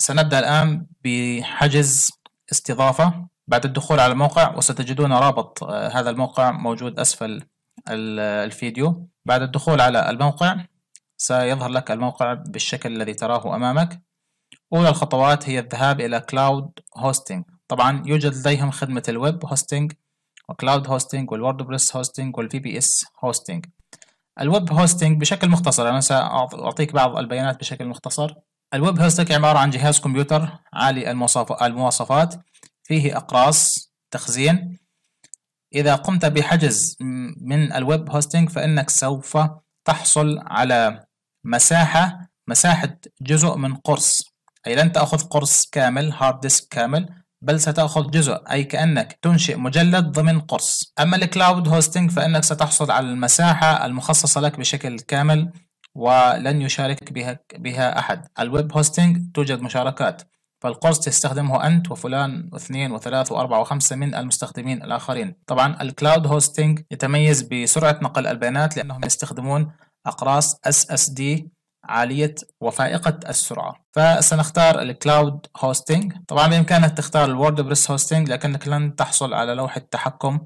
سنبدأ الآن بحجز استضافة بعد الدخول على الموقع وستجدون رابط آه، هذا الموقع موجود أسفل الفيديو بعد الدخول على الموقع سيظهر لك الموقع بالشكل الذي تراه أمامك أولى الخطوات هي الذهاب إلى كلاود هوستنج طبعا يوجد لديهم خدمة الويب هوستنج وكلاود هوستنج بريس هوستنج والفي بي اس هوستنج الويب هوستنج بشكل مختصر أنا سأعطيك بعض البيانات بشكل مختصر الويب هوستك عبارة عن جهاز كمبيوتر عالي المواصفات فيه أقراص تخزين إذا قمت بحجز من الويب هوستنج فإنك سوف تحصل على مساحة مساحة جزء من قرص أي لن تأخذ قرص كامل هارد ديسك كامل بل ستأخذ جزء أي كأنك تنشئ مجلد ضمن قرص أما الكلاود هوستنج فإنك ستحصل على المساحة المخصصة لك بشكل كامل ولن يشارك بها, بها أحد الويب هوستنج توجد مشاركات فالقرص تستخدمه أنت وفلان واثنين وثلاث وأربعة وخمسة من المستخدمين الآخرين طبعا الكلاود هوستنج يتميز بسرعة نقل البيانات لأنهم يستخدمون أقراص SSD عالية وفائقة السرعة فسنختار الكلاود هوستنج طبعا بإمكانك تختار بريس هوستنج لكنك لن تحصل على لوحة تحكم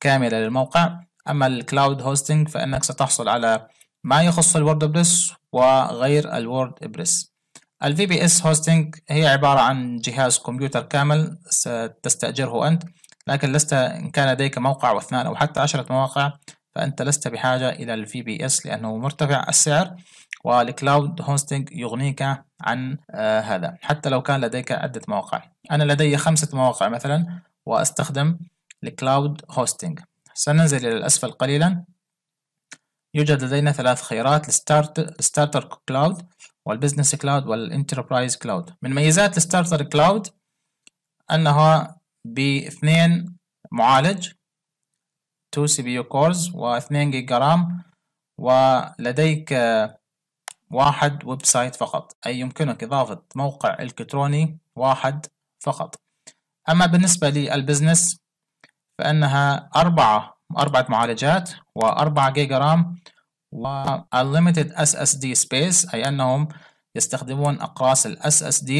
كاملة للموقع أما الكلاود هوستنج فإنك ستحصل على ما يخص الوورد بريس وغير الوورد بريس الفي بي اس هوستنج هي عبارة عن جهاز كمبيوتر كامل ستستأجره أنت لكن لست إن كان لديك موقع واثنان أو حتى عشرة مواقع فأنت لست بحاجة إلى الفي بي اس لأنه مرتفع السعر والكلاود هوستنج يغنيك عن آه، هذا حتى لو كان لديك عدة مواقع أنا لدي خمسة مواقع مثلا وأستخدم الكلاود هوستنج سننزل إلى الأسفل قليلا يوجد لدينا ثلاث خيارات الستارتر كلاود والبزنس كلاود والانتربرايز كلاود من ميزات الستارتر كلاود أنها باثنين معالج 2 سي بي يو كورز واثنين جيجا رام ولديك واحد ويب سايت فقط أي يمكنك إضافة موقع إلكتروني واحد فقط أما بالنسبة للبزنس فإنها أربعة أربعة معالجات وأربعة جيجا رام و unlimited SSD space أي أنهم يستخدمون أقراص ال SSD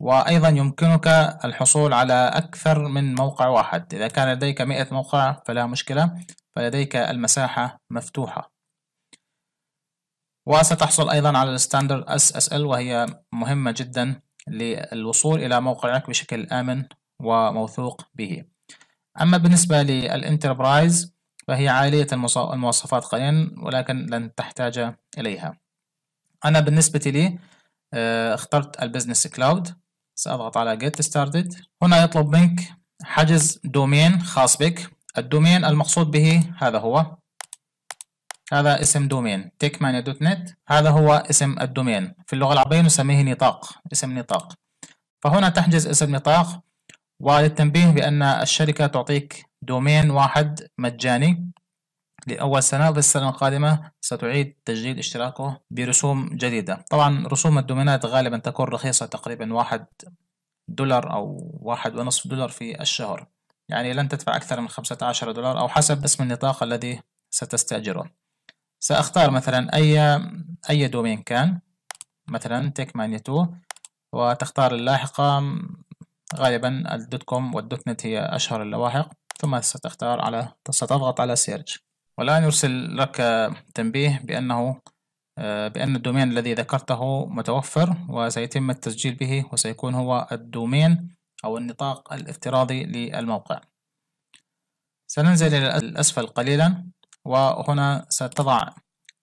وأيضا يمكنك الحصول على أكثر من موقع واحد إذا كان لديك مئة موقع فلا مشكلة فلديك المساحة مفتوحة وستحصل أيضا على الستاندرد SSL وهي مهمة جدا للوصول إلى موقعك بشكل آمن وموثوق به أما بالنسبة للإنتربرايز فهي عالية المواصفات قليلا ولكن لن تحتاج إليها أنا بالنسبة لي آه، اخترت البزنس كلاود سأضغط على get started هنا يطلب منك حجز دومين خاص بك الدومين المقصود به هذا هو هذا اسم دومين تيكمانيا دوت نت هذا هو اسم الدومين في اللغة العربية نسميه نطاق اسم نطاق فهنا تحجز اسم نطاق وللتنبيه بأن الشركة تعطيك دومين واحد مجاني لأول سنة والسنة القادمة ستعيد تجديد اشتراكه برسوم جديدة طبعا رسوم الدومينات غالبا تكون رخيصة تقريبا واحد دولار أو واحد ونصف دولار في الشهر يعني لن تدفع أكثر من خمسة عشر دولار أو حسب اسم النطاق الذي ستستأجره سأختار مثلا أي أي دومين كان مثلا تيك مانيتو وتختار اللاحقة غالبا الدوت كوم والدوت نت هي أشهر اللواحق ثم ستختار على ستضغط على سيرش والآن يرسل لك تنبيه بأنه آه، بأن الدومين الذي ذكرته متوفر وسيتم التسجيل به وسيكون هو الدومين أو النطاق الافتراضي للموقع سننزل إلى الأسفل قليلا وهنا ستضع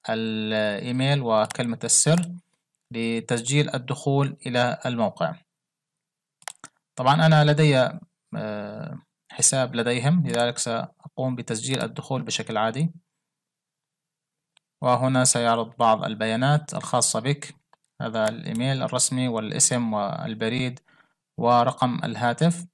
الإيميل وكلمة السر لتسجيل الدخول إلى الموقع طبعا أنا لدي آه، حساب لديهم لذلك سأقوم بتسجيل الدخول بشكل عادي وهنا سيعرض بعض البيانات الخاصة بك هذا الإيميل الرسمي والاسم والبريد ورقم الهاتف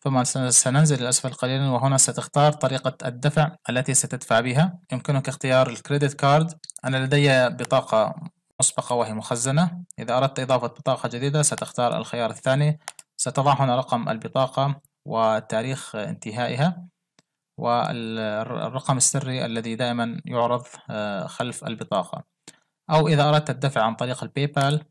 ثم سننزل الأسفل قليلا وهنا ستختار طريقة الدفع التي ستدفع بها يمكنك اختيار الكريدت كارد أنا لدي بطاقة مسبقة وهي مخزنة إذا أردت إضافة بطاقة جديدة ستختار الخيار الثاني ستضع هنا رقم البطاقة وتاريخ انتهائها والرقم السري الذي دائما يعرض آه، خلف البطاقة أو إذا أردت الدفع عن طريق الباي بال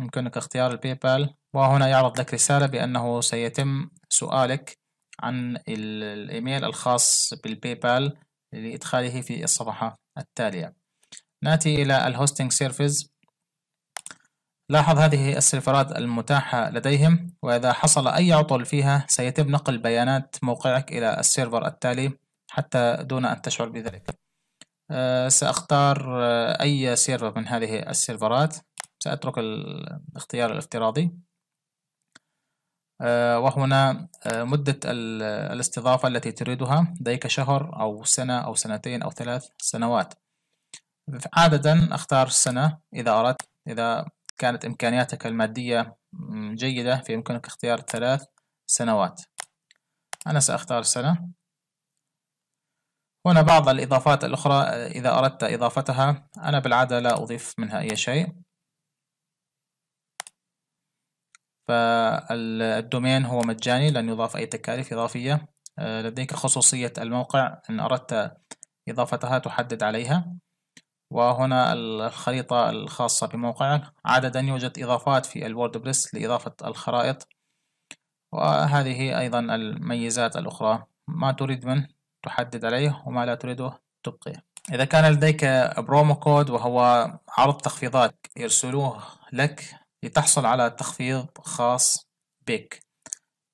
يمكنك اختيار الباي بال وهنا يعرض لك رسالة بأنه سيتم سؤالك عن الإيميل الخاص بالباي بال لإدخاله في الصفحة التالية نأتي إلى الهوستنج سيرفيس لاحظ هذه السيرفرات المتاحة لديهم وإذا حصل أي عطل فيها سيتم نقل بيانات موقعك إلى السيرفر التالي حتى دون أن تشعر بذلك آه، سأختار آه، أي سيرفر من هذه السيرفرات سأترك الاختيار الافتراضي آه، وهنا مدة الاستضافة التي تريدها لديك شهر أو سنة أو سنتين أو ثلاث سنوات عادة أختار سنة إذا أردت إذا كانت إمكانياتك المادية جيدة فيمكنك اختيار ثلاث سنوات أنا سأختار سنة هنا بعض الإضافات الأخرى إذا أردت إضافتها أنا بالعادة لا أضيف منها أي شيء فالدومين هو مجاني لن يضاف أي تكاليف إضافية آه، لديك خصوصية الموقع إن أردت إضافتها تحدد عليها وهنا الخريطة الخاصة بموقعك عادة يوجد إضافات في الووردبريس لإضافة الخرائط وهذه أيضا الميزات الأخرى ما تريد منه تحدد عليه وما لا تريده تبقيه إذا كان لديك برومو كود وهو عرض تخفيضات يرسلوه لك لتحصل على تخفيض خاص بك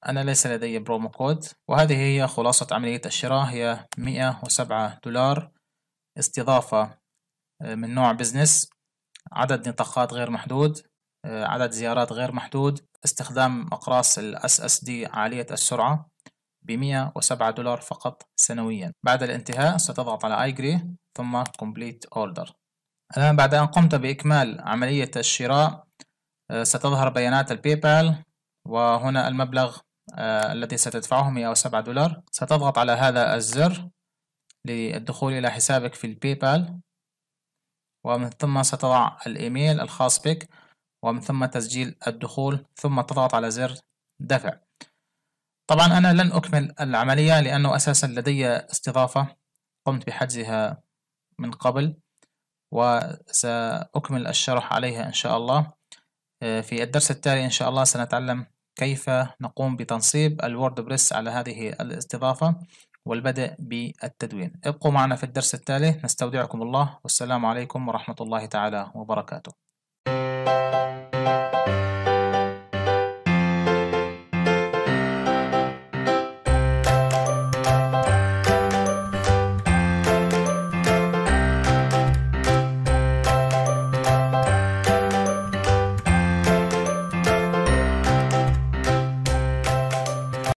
أنا ليس لدي برومو كود وهذه هي خلاصة عملية الشراء هي 107 دولار استضافة من نوع بزنس عدد نطاقات غير محدود آه، عدد زيارات غير محدود استخدام أقراص الـ SSD عالية السرعة ب 107 دولار فقط سنويا بعد الانتهاء ستضغط على agree ثم complete order الآن بعد أن قمت بإكمال عملية الشراء آه، ستظهر بيانات الباي بال وهنا المبلغ آه، الذي ستدفعه 107 دولار ستضغط على هذا الزر للدخول إلى حسابك في الباي بال ومن ثم ستضع الإيميل الخاص بك ومن ثم تسجيل الدخول ثم تضغط على زر دفع طبعا أنا لن أكمل العملية لأنه أساسا لدي استضافة قمت بحجزها من قبل وسأكمل الشرح عليها إن شاء الله آه، في الدرس التالي إن شاء الله سنتعلم كيف نقوم بتنصيب الووردبريس على هذه الاستضافة والبدء بالتدوين ابقوا معنا في الدرس التالي نستودعكم الله والسلام عليكم ورحمة الله تعالى وبركاته